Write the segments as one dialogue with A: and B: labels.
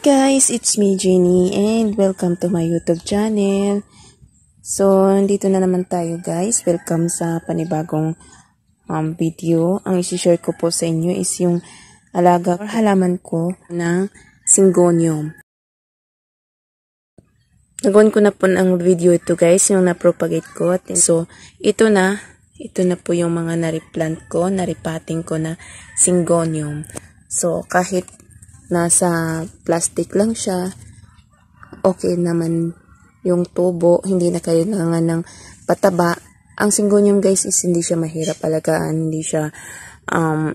A: guys, it's me Jenny and welcome to my YouTube channel. So, dito na naman tayo guys. Welcome sa panibagong um, video. Ang isi-share ko po sa inyo is yung alaga or halaman ko ng syngonium. Nagon ko na po ang video ito guys, yung na-propagate ko. At so, ito na, ito na po yung mga nariplant ko, naripating ko na syngonium. So, kahit nasa plastic lang siya, okay naman yung tubo, hindi na kailangan ng pataba. Ang singonium guys is hindi siya mahirap alagaan, hindi siya um,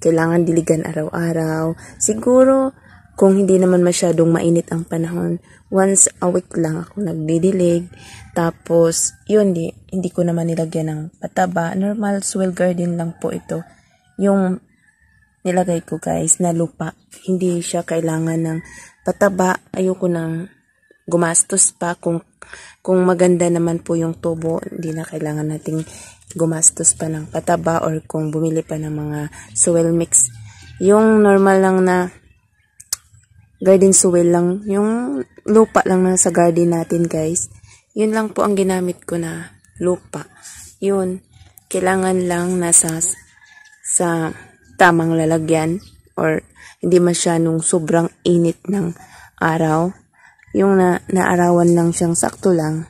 A: kailangan diligan araw-araw. Siguro, kung hindi naman masyadong mainit ang panahon, once a week lang ako nagdidilig. Tapos, yun, di, hindi ko naman nilagyan ng pataba. Normal soil garden lang po ito. Yung nilagay ko guys na lupa. Hindi siya kailangan ng pataba. Ayoko nang gumastos pa kung kung maganda naman po yung tubo, hindi na kailangan nating gumastos pa ng pataba or kung bumili pa ng mga soil mix. Yung normal lang na garden soil lang, yung lupa lang na sa garden natin guys. Yun lang po ang ginamit ko na lupa. Yun, kailangan lang nasa sa tamang lalagyan or hindi masyadong sobrang init ng araw. Yung na, naarawan lang siyang sakto lang.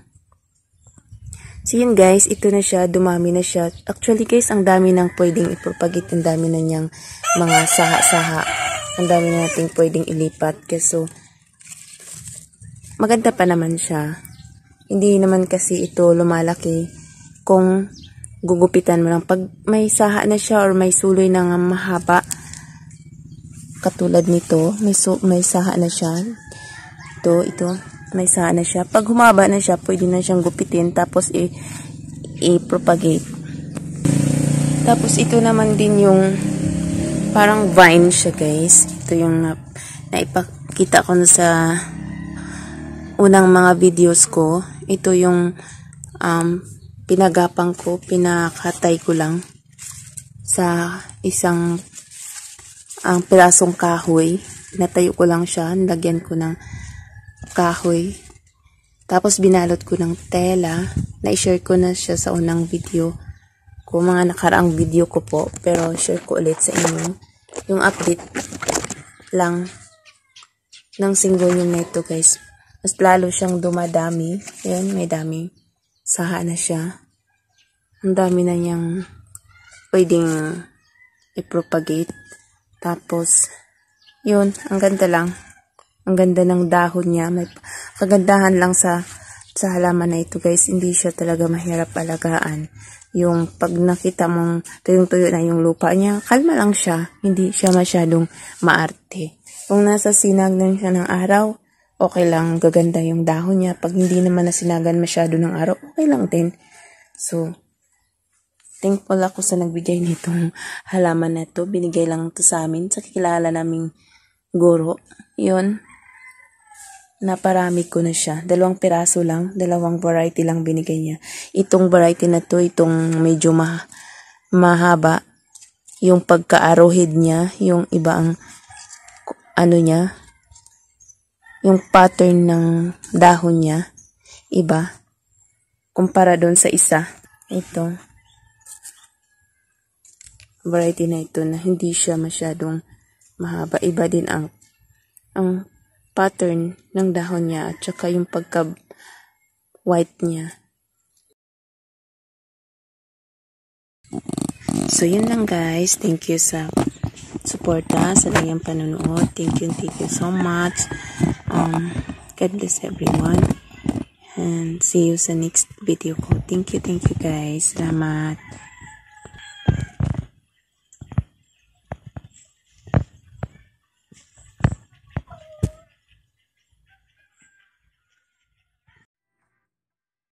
A: So yun guys, ito na siya, dumami na siya. Actually guys, ang dami nang pwedeng ipropagate, ang dami na niyang mga saha-saha. Ang dami na nating pwedeng ilipat. Kaso, maganda pa naman siya. Hindi naman kasi ito lumalaki kung gugupitan mo lang. Pag may saha na siya or may suloy na mahaba, katulad nito, may, su may saha na siya. Ito, ito, may saha na siya. Pag humaba na siya, pwede na siyang gupitin tapos i-propagate. Tapos ito naman din yung parang vine siya guys. Ito yung na, naipakita ko na sa unang mga videos ko. Ito yung um, pinagapang ko, pinakatay ko lang sa isang ang pirasong kahoy. Pinatayo ko lang siya, nilagyan ko ng kahoy. Tapos binalot ko ng tela. Na-share ko na siya sa unang video ko, mga nakaraang video ko po. Pero share ko ulit sa inyo yung update lang ng single yun na guys. Mas lalo siyang dumadami. Ayan, may dami saha na siya. Ang dami na niyang pwedeng i-propagate. Tapos, yun, ang ganda lang. Ang ganda ng dahon niya. May kagandahan lang sa sa halaman na ito guys, hindi siya talaga mahirap alagaan. Yung pag nakita mong tuyong-tuyo na yung lupa niya, kalma lang siya. Hindi siya masyadong maarte. Kung nasa sinag lang siya ng araw, okay lang, gaganda yung dahon niya. Pag hindi naman nasinagan masyado ng araw, okay lang din. So, thankful ako sa nagbigay nitong halaman na to. Binigay lang to sa amin, sa kilala naming guro. Yun, naparami ko na siya. Dalawang piraso lang, dalawang variety lang binigay niya. Itong variety na to, itong medyo ma mahaba. Yung pagka-arrowhead niya, yung iba ang ano niya, yung pattern ng dahon niya, iba, kumpara doon sa isa, ito, variety na ito na hindi siya masyadong mahaba. Iba din ang, ang pattern ng dahon niya at saka yung pagka white niya. So, yun lang guys. Thank you sa suporta sa inyong panonood. Thank you, thank you so much. Um, God bless everyone. And see you sa next video ko. Thank you, thank you guys. Salamat.